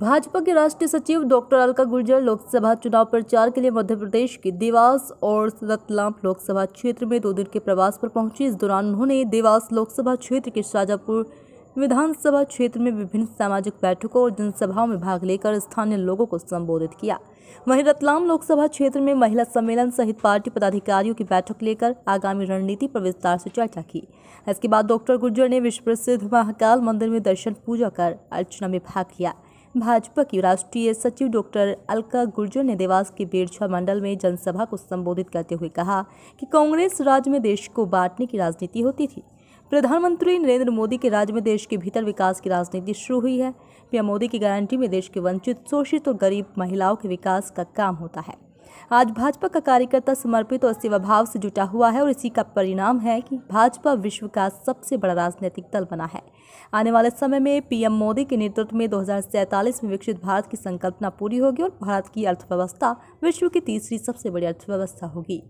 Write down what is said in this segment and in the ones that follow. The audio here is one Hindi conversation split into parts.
भाजपा के राष्ट्रीय सचिव डॉक्टर अलका गुर्जर लोकसभा चुनाव प्रचार के लिए मध्य प्रदेश के देवास और रतलाम लोकसभा क्षेत्र में दो दिन के प्रवास पर पहुंची इस दौरान उन्होंने देवास लोकसभा क्षेत्र के शाजापुर विधानसभा क्षेत्र में विभिन्न सामाजिक बैठकों और जनसभाओं में भाग लेकर स्थानीय लोगों को संबोधित किया वहीं रतलाम लोकसभा क्षेत्र में महिला सम्मेलन सहित पार्टी पदाधिकारियों की बैठक लेकर आगामी रणनीति पर विस्तार से चर्चा की इसके बाद डॉक्टर गुर्जर ने विश्व प्रसिद्ध महाकाल मंदिर में दर्शन पूजा कर अर्चना में भाग लिया भाजपा की राष्ट्रीय सचिव डॉक्टर अलका गुर्जर ने देवास के बेरछा मंडल में जनसभा को संबोधित करते हुए कहा कि कांग्रेस राज्य में देश को बांटने की राजनीति होती थी प्रधानमंत्री नरेंद्र मोदी के राज्य में देश के भीतर विकास की राजनीति शुरू हुई है पीएम मोदी की गारंटी में देश के वंचित शोषित और गरीब महिलाओं के विकास का काम होता है आज भाजपा का कार्यकर्ता समर्पित और सेवाभाव से जुटा हुआ है और इसी का परिणाम है कि भाजपा विश्व का सबसे बड़ा राजनीतिक दल बना है आने वाले समय में पीएम मोदी के नेतृत्व में दो में विकसित भारत की संकल्पना पूरी होगी और भारत की अर्थव्यवस्था विश्व की तीसरी सबसे बड़ी अर्थव्यवस्था होगी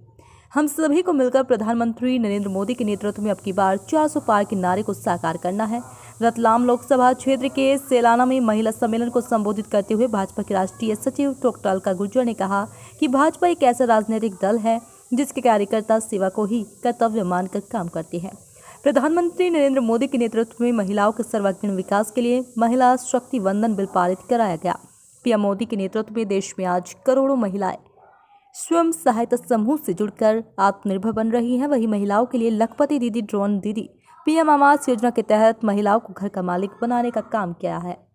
हम सभी को मिलकर प्रधानमंत्री नरेंद्र मोदी के नेतृत्व में अब की बार सौ पार के नारे को साकार करना है रतलाम लोकसभा क्षेत्र के सेलाना में महिला सम्मेलन को संबोधित करते हुए भाजपा के राष्ट्रीय सचिव अलका गुर्जर ने कहा कि भाजपा एक ऐसा राजनीतिक दल है जिसके कार्यकर्ता सेवा को ही कर्तव्य मानकर काम करते हैं प्रधानमंत्री नरेंद्र मोदी के नेतृत्व में महिलाओं के सर्वांगीण विकास के लिए महिला शक्ति वंदन बिल पारित कराया गया पीएम मोदी के नेतृत्व में देश में आज करोड़ों महिलाएं स्वयं सहायता समूह से जुड़कर आत्मनिर्भर बन रही हैं वही महिलाओं के लिए लखपति दीदी ड्रोन दीदी पीएम आवास योजना के तहत महिलाओं को घर का मालिक बनाने का काम किया है